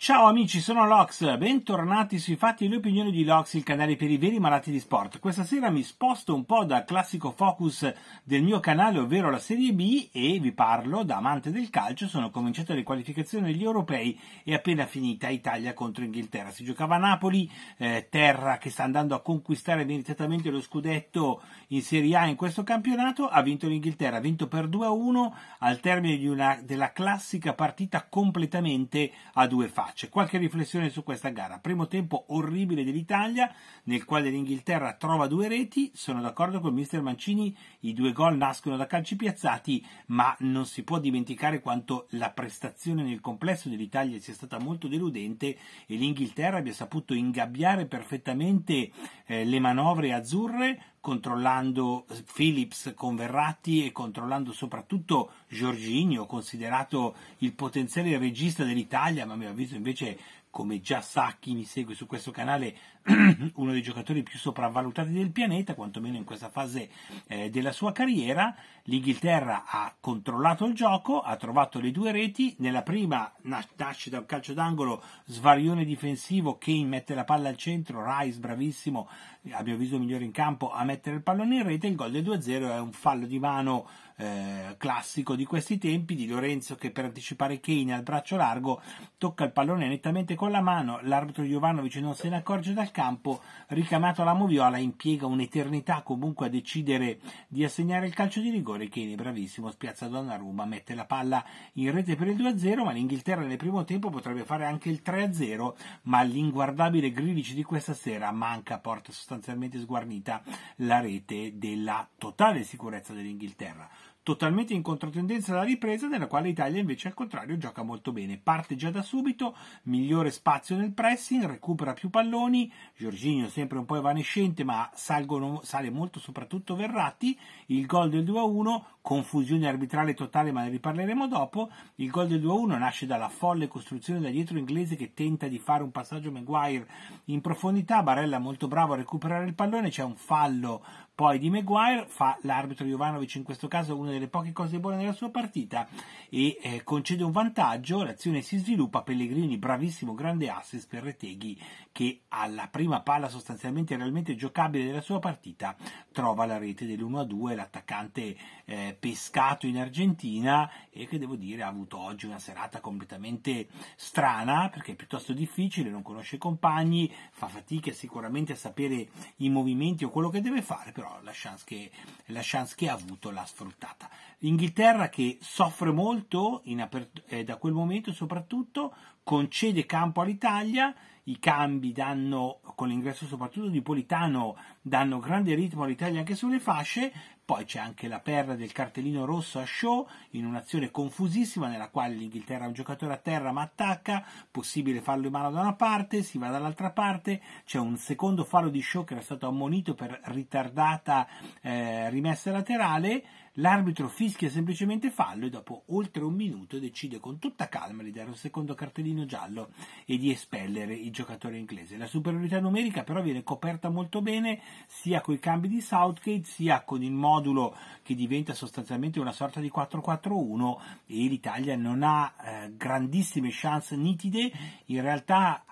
Ciao amici, sono Lox, bentornati sui fatti e le opinioni di Lox, il canale per i veri malati di sport. Questa sera mi sposto un po' dal classico focus del mio canale, ovvero la Serie B, e vi parlo da amante del calcio. Sono cominciate le qualificazioni degli europei e appena finita Italia contro Inghilterra. Si giocava a Napoli, eh, terra che sta andando a conquistare meritatamente lo scudetto in Serie A in questo campionato. Ha vinto l'Inghilterra, ha vinto per 2-1 al termine una, della classica partita completamente a due fatti. C'è qualche riflessione su questa gara. Primo tempo orribile dell'Italia, nel quale l'Inghilterra trova due reti. Sono d'accordo con il mister Mancini, i due gol nascono da calci piazzati, ma non si può dimenticare quanto la prestazione nel complesso dell'Italia sia stata molto deludente e l'Inghilterra abbia saputo ingabbiare perfettamente eh, le manovre azzurre controllando Philips con Verratti e controllando soprattutto Giorginio, considerato il potenziale regista dell'Italia, ma a mio avviso invece come già sa chi mi segue su questo canale uno dei giocatori più sopravvalutati del pianeta, quantomeno in questa fase eh, della sua carriera. L'Inghilterra ha controllato il gioco, ha trovato le due reti, nella prima nasce da un calcio d'angolo svarione difensivo, Kane mette la palla al centro, Rice bravissimo, abbiamo visto migliore in campo, a mettere il pallone in rete, il gol del 2-0 è un fallo di mano eh, classico di questi tempi di Lorenzo che per anticipare Kane al braccio largo tocca il pallone nettamente con la mano, l'arbitro Jovanovic non se ne accorge dal campo ricamato alla moviola impiega un'eternità comunque a decidere di assegnare il calcio di rigore che è bravissimo spiazza Donnarumma mette la palla in rete per il 2-0 ma l'Inghilterra nel primo tempo potrebbe fare anche il 3-0 ma l'inguardabile Grilici di questa sera manca porta sostanzialmente sguarnita la rete della totale sicurezza dell'Inghilterra totalmente in controtendenza alla ripresa, nella quale l'Italia invece al contrario gioca molto bene. Parte già da subito, migliore spazio nel pressing, recupera più palloni, Giorginio sempre un po' evanescente ma salgono, sale molto soprattutto Verratti, il gol del 2-1, confusione arbitrale totale ma ne riparleremo dopo, il gol del 2-1 nasce dalla folle costruzione da dietro inglese che tenta di fare un passaggio Maguire in profondità, Barella molto bravo a recuperare il pallone, c'è un fallo poi di Maguire, fa l'arbitro Jovanovic in questo caso una delle delle poche cose buone della sua partita e eh, concede un vantaggio, l'azione si sviluppa, Pellegrini bravissimo, grande assist per Reteghi che alla prima palla sostanzialmente realmente giocabile della sua partita trova la rete dell'1-2, l'attaccante eh, pescato in Argentina e che devo dire ha avuto oggi una serata completamente strana perché è piuttosto difficile, non conosce i compagni, fa fatica sicuramente a sapere i movimenti o quello che deve fare, però la chance che, la chance che ha avuto l'ha sfruttata data. L'Inghilterra che soffre molto aper- eh, da quel momento soprattutto concede campo all'Italia i cambi danno, con l'ingresso soprattutto di Politano, danno grande ritmo all'Italia anche sulle fasce, poi c'è anche la perla del cartellino rosso a Shaw in un'azione confusissima nella quale l'Inghilterra ha un giocatore a terra ma attacca, possibile farlo in mano da una parte, si va dall'altra parte, c'è un secondo fallo di Shaw che era stato ammonito per ritardata eh, rimessa laterale, l'arbitro fischia semplicemente fallo e dopo oltre un minuto decide con tutta calma di dare un secondo cartellino giallo e di espellere i giocatore inglese. La superiorità numerica però viene coperta molto bene sia con i cambi di Southgate sia con il modulo che diventa sostanzialmente una sorta di 4-4-1 e l'Italia non ha eh, grandissime chance nitide, in realtà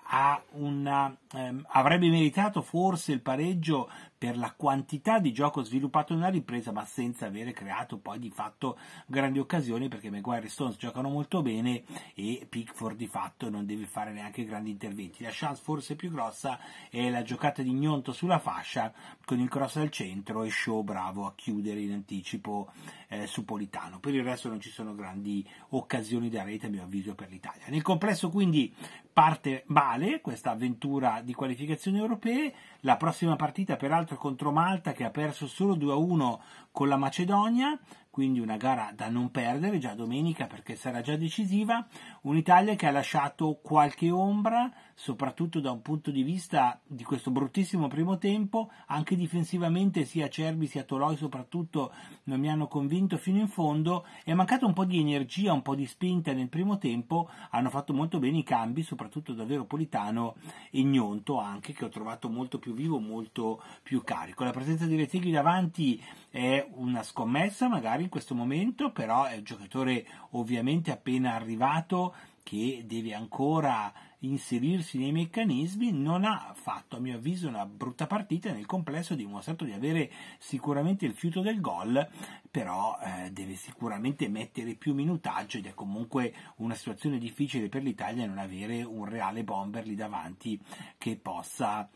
una, ehm, avrebbe meritato forse il pareggio per la quantità di gioco sviluppato nella ripresa, ma senza avere creato poi di fatto grandi occasioni perché Maguire e Stones giocano molto bene e Pickford di fatto non deve fare neanche grandi interventi. La chance forse più grossa è la giocata di Gnonto sulla fascia con il cross al centro e Shaw bravo a chiudere in anticipo eh, su Politano. Per il resto non ci sono grandi occasioni da rete a mio avviso per l'Italia. Nel complesso quindi parte male questa avventura di qualificazioni europee, la prossima partita peraltro peraltro contro Malta che ha perso solo 2-1 con la Macedonia, quindi una gara da non perdere già domenica perché sarà già decisiva, un'Italia che ha lasciato qualche ombra soprattutto da un punto di vista di questo bruttissimo primo tempo, anche difensivamente sia Cerbi sia Toloi soprattutto non mi hanno convinto fino in fondo, è mancato un po' di energia, un po' di spinta nel primo tempo, hanno fatto molto bene i cambi, soprattutto davvero Politano e Gnonto anche, che ho trovato molto più vivo, molto più carico. La presenza di Reteghi davanti è una scommessa magari in questo momento, però è un giocatore ovviamente appena arrivato che deve ancora inserirsi nei meccanismi, non ha fatto a mio avviso una brutta partita, nel complesso ha dimostrato di avere sicuramente il fiuto del gol, però eh, deve sicuramente mettere più minutaggio ed è comunque una situazione difficile per l'Italia non avere un reale bomber lì davanti che possa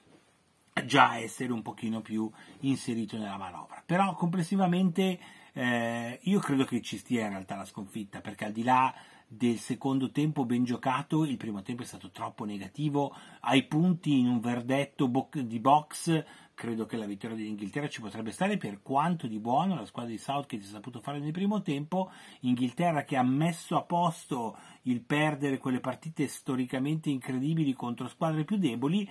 già essere un pochino più inserito nella manovra. Però complessivamente eh, io credo che ci stia in realtà la sconfitta, perché al di là del secondo tempo ben giocato, il primo tempo è stato troppo negativo, ai punti in un verdetto di box credo che la vittoria dell'Inghilterra ci potrebbe stare per quanto di buono la squadra di si è saputo fare nel primo tempo, Inghilterra che ha messo a posto il perdere quelle partite storicamente incredibili contro squadre più deboli,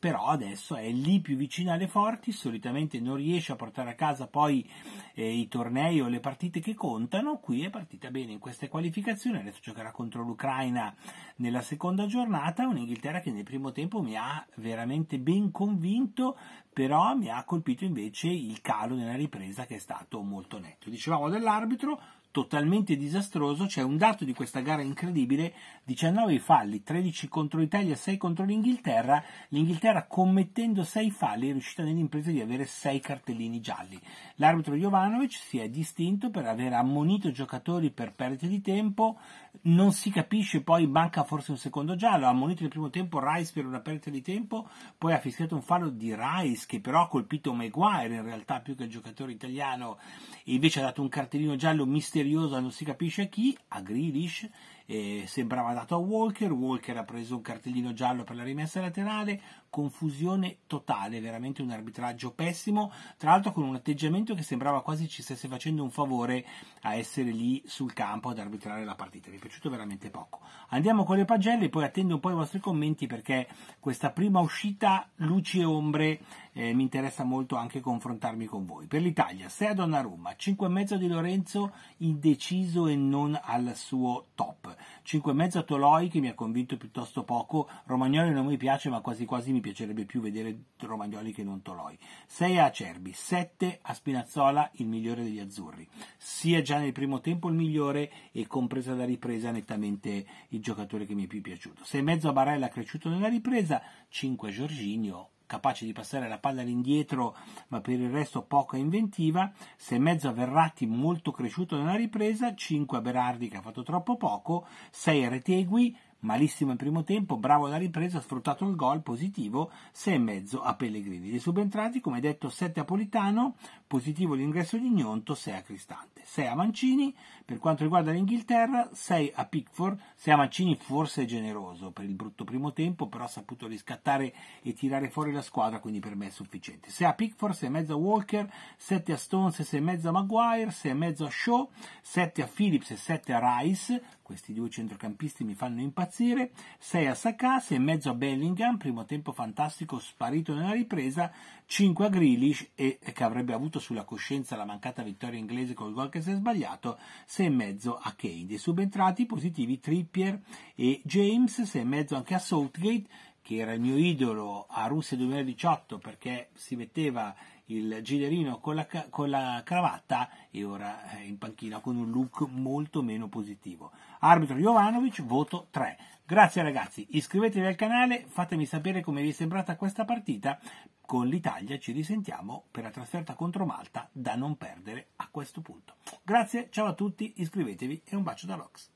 però adesso è lì più vicina alle forti, solitamente non riesce a portare a casa poi eh, i tornei o le partite che contano, qui è partita bene in queste qualificazioni, adesso giocherà contro l'Ucraina nella seconda giornata, un'Inghilterra che nel primo tempo mi ha veramente ben convinto per però mi ha colpito invece il calo nella ripresa che è stato molto netto. Dicevamo dell'arbitro, totalmente disastroso, c'è un dato di questa gara incredibile, 19 falli, 13 contro l'Italia, 6 contro l'Inghilterra, l'Inghilterra commettendo 6 falli è riuscita nell'impresa di avere 6 cartellini gialli. L'arbitro Jovanovic si è distinto per aver ammonito i giocatori per perdite di tempo, non si capisce poi, manca forse un secondo giallo, ha ammonito nel primo tempo Rice per una perdita di tempo, poi ha fischiato un fallo di Rice che però ha colpito Maguire in realtà più che il giocatore italiano e invece ha dato un cartellino giallo misterioso misteriosa non si capisce chi, a Grealish, eh, sembrava dato a Walker, Walker ha preso un cartellino giallo per la rimessa laterale, confusione totale, veramente un arbitraggio pessimo, tra l'altro con un atteggiamento che sembrava quasi ci stesse facendo un favore a essere lì sul campo ad arbitrare la partita, mi è piaciuto veramente poco. Andiamo con le pagelle poi attendo un po' i vostri commenti perché questa prima uscita luci e ombre eh, mi interessa molto anche confrontarmi con voi. Per l'Italia, 6 a Donnarumma, 5,5 di Lorenzo, indeciso e non al suo top. 5,5 a Toloi che mi ha convinto piuttosto poco, Romagnoli non mi piace ma quasi quasi mi piacerebbe più vedere Romagnoli che non Toloi. 6 a Acerbi, 7 a Spinazzola, il migliore degli azzurri. Sia già nel primo tempo il migliore e compresa la ripresa nettamente il giocatore che mi è più piaciuto. 6,5 a Barella cresciuto nella ripresa, 5 a Giorginio, capace di passare la palla all'indietro ma per il resto poco inventiva, 6 mezzo a Verratti molto cresciuto nella ripresa, 5 a Berardi che ha fatto troppo poco, 6 a Retegui, Malissimo in primo tempo, bravo alla ripresa, ha sfruttato il gol positivo, e mezzo a Pellegrini. Dei subentrati, come detto, 7 a Politano, positivo l'ingresso di Gnonto, 6 a Cristante. 6 a Mancini, per quanto riguarda l'Inghilterra, 6 a Pickford, 6 a Mancini forse è generoso per il brutto primo tempo, però ha saputo riscattare e tirare fuori la squadra, quindi per me è sufficiente. 6 a Pickford, e mezzo a Walker, 7 a Stones, e mezzo a Maguire, e mezzo a Shaw, 7 a Phillips e 7 a Rice, questi due centrocampisti mi fanno impazzire. 6 a Saka, 6 e mezzo a Bellingham, primo tempo fantastico, sparito nella ripresa. 5 a Grealish, e, che avrebbe avuto sulla coscienza la mancata vittoria inglese col gol che si è sbagliato. 6 e mezzo a Kane. Dei subentrati positivi Trippier e James, 6 e mezzo anche a Southgate, che era il mio idolo a Russia 2018 perché si metteva il girerino con la, con la cravatta e ora eh, in panchina con un look molto meno positivo. Arbitro Jovanovic, voto 3. Grazie ragazzi, iscrivetevi al canale, fatemi sapere come vi è sembrata questa partita. Con l'Italia ci risentiamo per la trasferta contro Malta da non perdere a questo punto. Grazie, ciao a tutti, iscrivetevi e un bacio da Rox.